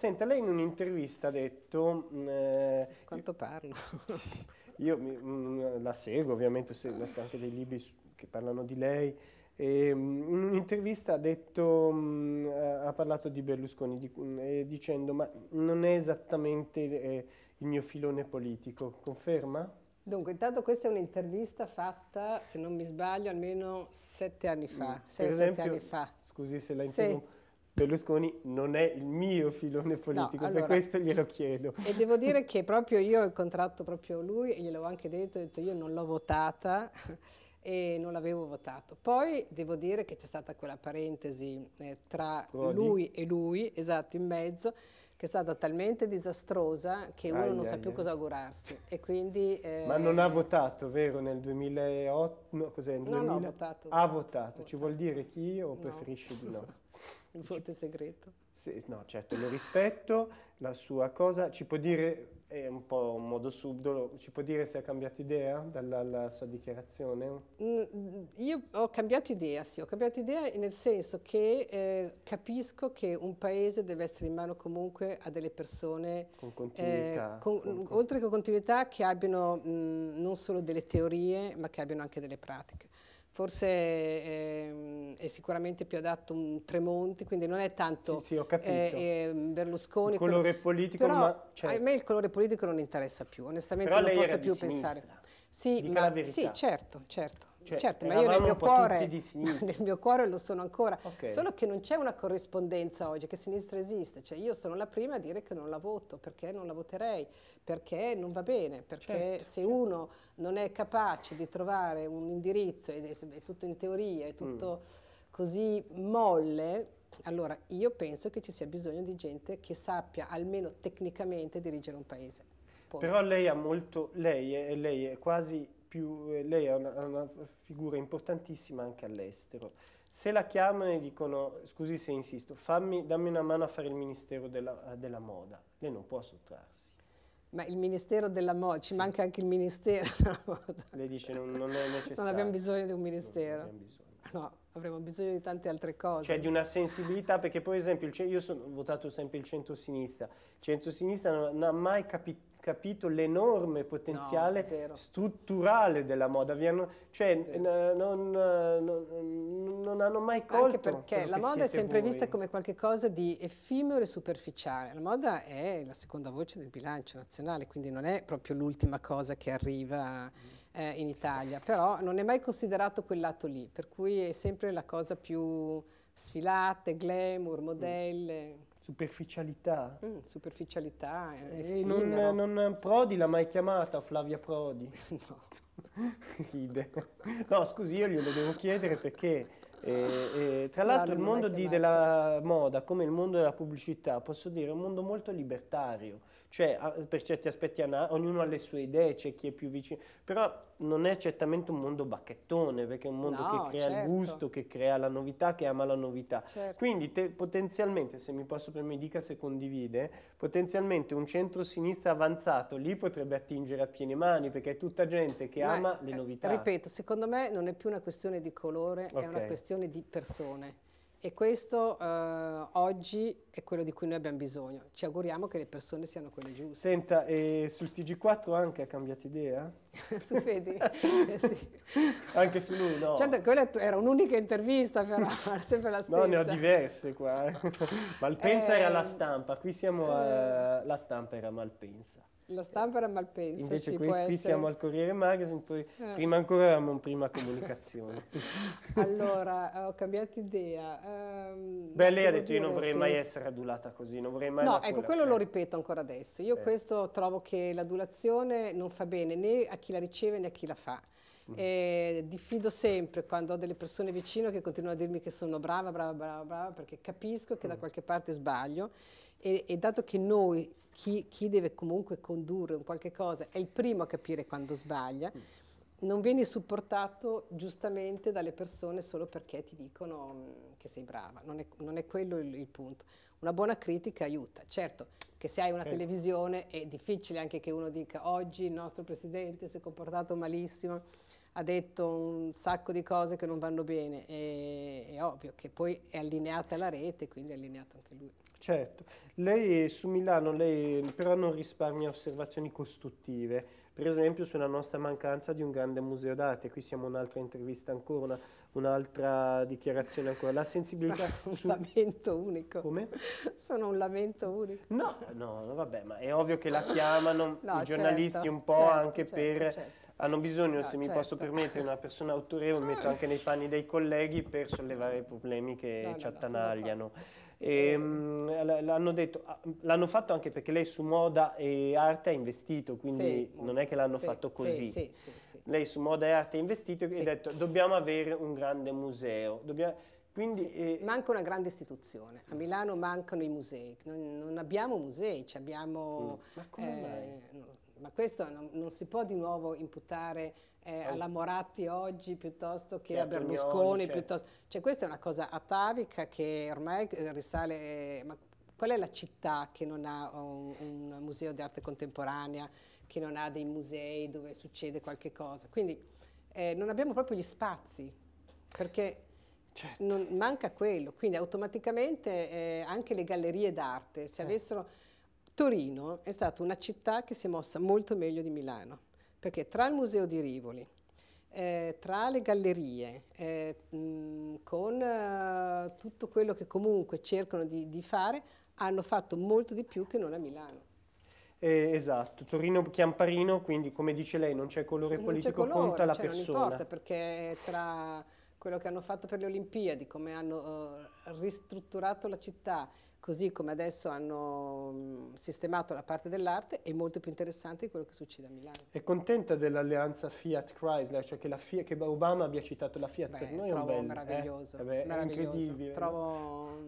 Senta, lei in un'intervista ha detto... Mm, eh, Quanto parlo? io mh, mm, la seguo, ovviamente ho letto anche dei libri su, che parlano di lei. E, mh, mm, in un'intervista ha detto, mh, eh, ha parlato di Berlusconi di, eh, dicendo ma non è esattamente eh, il mio filone politico, conferma? Dunque, intanto questa è un'intervista fatta, se non mi sbaglio, almeno sette anni fa, sei o sette anni fa. Scusi se la interrompo. Sì Berlusconi non è il mio filone politico, no, allora, per questo glielo chiedo. E devo dire che proprio io ho incontrato proprio lui e gliel'ho anche detto, ho detto io non l'ho votata e non l'avevo votato. Poi devo dire che c'è stata quella parentesi eh, tra Prodi. lui e lui, esatto, in mezzo, che è stata talmente disastrosa che uno non ai, sa più cosa augurarsi. Quindi, eh, Ma non ha votato, vero? Nel 2008? No, cos'è? No, 2000... no, ha votato. Ha votato. votato. Ci vuol dire chi o no. preferisci di no? Il voto segreto. Sì, no, certo, lo rispetto, la sua cosa, ci può dire, è un po' un modo subdolo, ci può dire se ha cambiato idea dalla sua dichiarazione? Mm, io ho cambiato idea, sì, ho cambiato idea nel senso che eh, capisco che un paese deve essere in mano comunque a delle persone... Con continuità. Eh, con, con, oltre che continuità, che abbiano mh, mm, non solo delle teorie, ma che abbiano anche delle pratiche forse eh, è sicuramente più adatto un Tremonti, quindi non è tanto sì, sì, eh, eh, Berlusconi. Il colore quello, politico, però, ma, cioè, a certo. me il colore politico non interessa più, onestamente però non posso più sinistra. pensare. Sì, Dica ma, sì, certo, certo. Cioè, certo, ma io nel mio, cuore, nel mio, cuore, lo sono ancora, okay. solo che non c'è una corrispondenza oggi che sinistra esiste, cioè io sono la prima a dire che non la voto, perché non la voterei, perché non va bene, perché certo, se certo. uno non è capace di trovare un indirizzo, è, è tutto in teoria, è tutto mm. così molle, allora io penso che ci sia bisogno di gente che sappia almeno tecnicamente dirigere un paese. Poi. Però lei ha molto, lei è, lei è quasi più, eh, lei è una, una figura importantissima anche all'estero. Se la chiamano e dicono, scusi se insisto, fammi, dammi una mano a fare il Ministero della, della Moda, lei non può sottrarsi. Ma il Ministero della Moda, ci sì. manca anche il Ministero della Moda. Lei dice non, non è necessario. Non abbiamo bisogno di un Ministero. No, avremo bisogno di tante altre cose. Cioè di una sensibilità, perché per esempio io sono votato sempre il centro-sinistra, il centro-sinistra non, non ha mai capito capito l'enorme potenziale no, strutturale della moda, cioè n- non, non, non, hanno mai colto. Anche perché la moda è sempre voi. vista come qualcosa di effimero e superficiale, la moda è la seconda voce del bilancio nazionale, quindi non è proprio l'ultima cosa che arriva. Mm eh, in Italia, però non è mai considerato quel lato lì, per cui è sempre la cosa più sfilate, glamour, modelle. Mm. Superficialità. Mm, superficialità. Eh, non, non, Prodi l'ha mai chiamata Flavia Prodi. no. Ride. No, scusi, io glielo devo chiedere perché e, e, tra l'altro il mondo di, della moda, come il mondo della pubblicità, posso dire, è un mondo molto libertario, cioè per certi aspetti ognuno ha le sue idee, c'è chi è più vicino, però non è certamente un mondo bacchettone, perché è un mondo no, che crea certo. il gusto, che crea la novità, che ama la novità. Certo. Quindi te, potenzialmente, se mi posso per me dica se condivide, potenzialmente un centro-sinistra avanzato lì potrebbe attingere a piene mani, perché è tutta gente che Ma, ama le eh, novità. Ripeto, secondo me non è più una questione di colore, okay. è una questione generazione di persone e questo eh, oggi è quello di cui noi abbiamo bisogno. Ci auguriamo che le persone siano quelle giuste. Senta, e sul TG4 anche ha cambiato idea? su Fede? eh, sì. Anche su lui, no? Certo, quella era un'unica intervista però, era sempre la stessa. No, ne ho diverse qua. Malpensa eh, era la ehm, stampa, qui siamo alla eh. eh, stampa era Malpensa. La stampa era Malpensa. Invece sì, qui, qui siamo al Corriere Magazine, poi eh. prima ancora eravamo in prima comunicazione. allora, eh, ho cambiato idea. Um, Beh, lei ha detto io non vorrei sì. mai essere adulata così, non vorrei mai... No, ecco, quello lo eh. ripeto ancora adesso. Io eh. questo trovo che l'adulazione non fa bene né a chi la riceve né a chi la fa. Mm. E eh, diffido sempre quando ho delle persone vicino che continuano a dirmi che sono brava, brava, brava, brava, perché capisco che da mm. qualche parte sbaglio e, e dato che noi, chi, chi, deve comunque condurre un qualche cosa, è il primo a capire quando sbaglia, mm. non vieni supportato giustamente dalle persone solo perché ti dicono mm, che sei brava, non è, non è quello il, il, punto. Una buona critica aiuta, certo che se hai una eh. televisione è difficile anche che uno dica oggi il nostro presidente si è comportato malissimo, ha detto un sacco di cose che non vanno bene, e, è ovvio che poi è allineata la rete, quindi è allineato anche lui. Certo, lei su Milano, lei però non risparmia osservazioni costruttive, per esempio sulla nostra mancanza di un grande museo d'arte, qui siamo un'altra intervista ancora, una, un'altra dichiarazione ancora, la sensibilità... Sono un su... lamento unico. Come? Sono un lamento unico. No, no, vabbè, ma è ovvio che la chiamano no, i giornalisti certo, un po' certo, anche certo, per... Certo. Hanno bisogno, no, se mi certo. posso permettere, una persona autorevole, mi metto anche nei panni dei colleghi per sollevare i problemi che ci attanagliano. E, eh, ehm, l'hanno detto, ah, l'hanno fatto anche perché lei su moda e arte ha investito, quindi sì, non è che l'hanno sì, fatto così. Sì, lei su moda e arte ha investito e ha detto dobbiamo avere un grande museo. Dobbiamo, quindi, eh... Manca una grande istituzione, a Milano mancano i musei, non, non abbiamo musei, abbiamo... Mm. Ma come eh, mai? ma questo non, non, si può di nuovo imputare eh, alla Moratti oggi piuttosto che, che a Berlusconi, Bernione, cioè. piuttosto... cioè questa è una cosa atavica che ormai risale... Eh, ma qual è la città che non ha un, un museo di arte contemporanea, che non ha dei musei dove succede qualche cosa? Quindi eh, non abbiamo proprio gli spazi, perché... Certo. Non, manca quello, quindi automaticamente eh, anche le gallerie d'arte, se eh. avessero Torino è stata una città che si è mossa molto meglio di Milano, perché tra il Museo di Rivoli, eh, tra le gallerie, eh, mh, con eh, tutto quello che comunque cercano di, di, fare, hanno fatto molto di più che non a Milano. Eh, esatto, Torino Chiamparino, quindi come dice lei non c'è colore non politico, colore, conta la cioè persona. Non importa perché tra quello che hanno fatto per le Olimpiadi, come hanno uh, ristrutturato la città, così come adesso hanno um, sistemato la parte dell'arte, è molto più interessante di quello che succede a Milano. È contenta dell'alleanza Fiat-Chrysler, cioè che, Fiat, che, Obama abbia citato la Fiat, beh, per noi è un bel... Eh, meraviglioso, eh? eh beh, meraviglioso. incredibile. Trovo...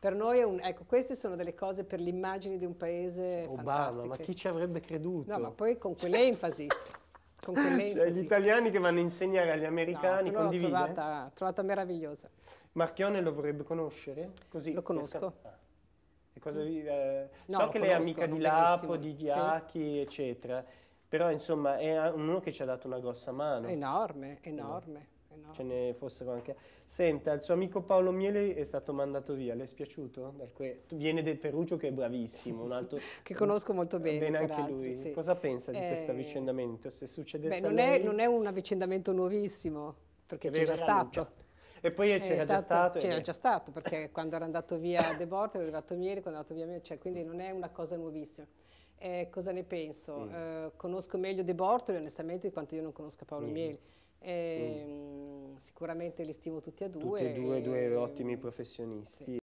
per noi è un, ecco, queste sono delle cose per l'immagine di un paese Obama, ma chi ci avrebbe creduto? No, ma poi con quell'enfasi, con quell'enfasi. Cioè, gli italiani che vanno a insegnare agli americani, no, condivide. L'ho trovata, trovata, meravigliosa. Marchione lo vorrebbe conoscere? Così, lo conosco. Ah. E cosa, eh, no, so che lei è amica di Lapo, di Ghiacchi, sì. eccetera, però insomma è uno che ci ha dato una grossa mano. Enorme, enorme no. ce ne fossero anche. Senta, il suo amico Paolo Miele è stato mandato via, le è spiaciuto? Perché viene del Perugio che è bravissimo, un altro... che conosco molto bene. Bene anche altri, lui. Sì. Cosa pensa di eh... questo avvicendamento? Se succedesse... Beh, non, è, non è un avvicendamento nuovissimo, perché c'era stato. E poi c'era già stato. C'era già stato, perché quando era andato via De Borte, era arrivato Mieri, quando è andato via Mieri, cioè, quindi non è una cosa nuovissima. Eh, cosa ne penso? Mm. Eh, conosco meglio De Bortoli onestamente di quanto io non conosca Paolo mm. Mieli. E, mm. Ehm, sicuramente li stimo tutti e due. Tutti e due, due ottimi professionisti. Sì.